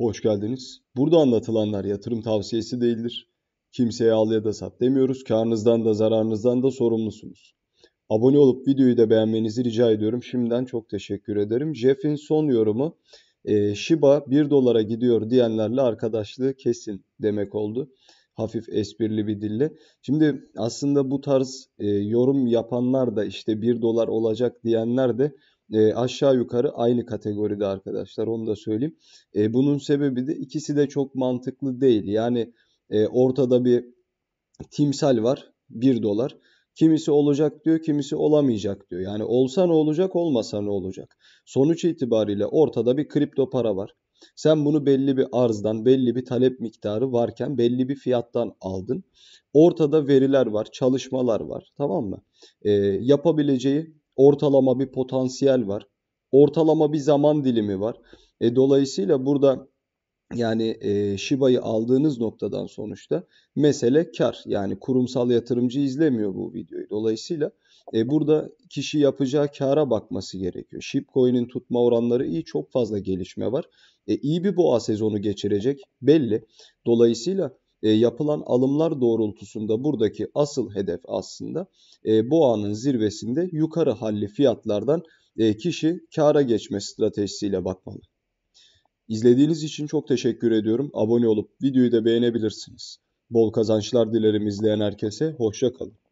Hoş geldiniz. Burada anlatılanlar yatırım tavsiyesi değildir. Kimseye al ya da sat demiyoruz. Karnınızdan da zararınızdan da sorumlusunuz. Abone olup videoyu da beğenmenizi rica ediyorum. Şimdiden çok teşekkür ederim. Jeff'in son yorumu e, Shiba 1 dolara gidiyor diyenlerle arkadaşlığı kesin demek oldu. Hafif esprili bir dille. Şimdi aslında bu tarz e, yorum yapanlar da işte 1 dolar olacak diyenler de e, aşağı yukarı aynı kategoride arkadaşlar onu da söyleyeyim. E, bunun sebebi de ikisi de çok mantıklı değil. Yani e, ortada bir timsal var 1 dolar. Kimisi olacak diyor, kimisi olamayacak diyor. Yani olsa ne olacak, olmasa ne olacak? Sonuç itibariyle ortada bir kripto para var. Sen bunu belli bir arzdan, belli bir talep miktarı varken belli bir fiyattan aldın. Ortada veriler var, çalışmalar var. Tamam mı? Ee, yapabileceği ortalama bir potansiyel var. Ortalama bir zaman dilimi var. E, dolayısıyla burada yani e, Shiba'yı aldığınız noktadan sonuçta mesele kar. Yani kurumsal yatırımcı izlemiyor bu videoyu. Dolayısıyla e, burada kişi yapacağı kara bakması gerekiyor. Shipcoin'in tutma oranları iyi. Çok fazla gelişme var. E, iyi bir boğa sezonu geçirecek belli. Dolayısıyla e, yapılan alımlar doğrultusunda buradaki asıl hedef aslında e, boğanın zirvesinde yukarı halli fiyatlardan e, kişi kâra geçme stratejisiyle bakmalı. İzlediğiniz için çok teşekkür ediyorum. Abone olup videoyu da beğenebilirsiniz. Bol kazançlar dilerim izleyen herkese. Hoşça kalın.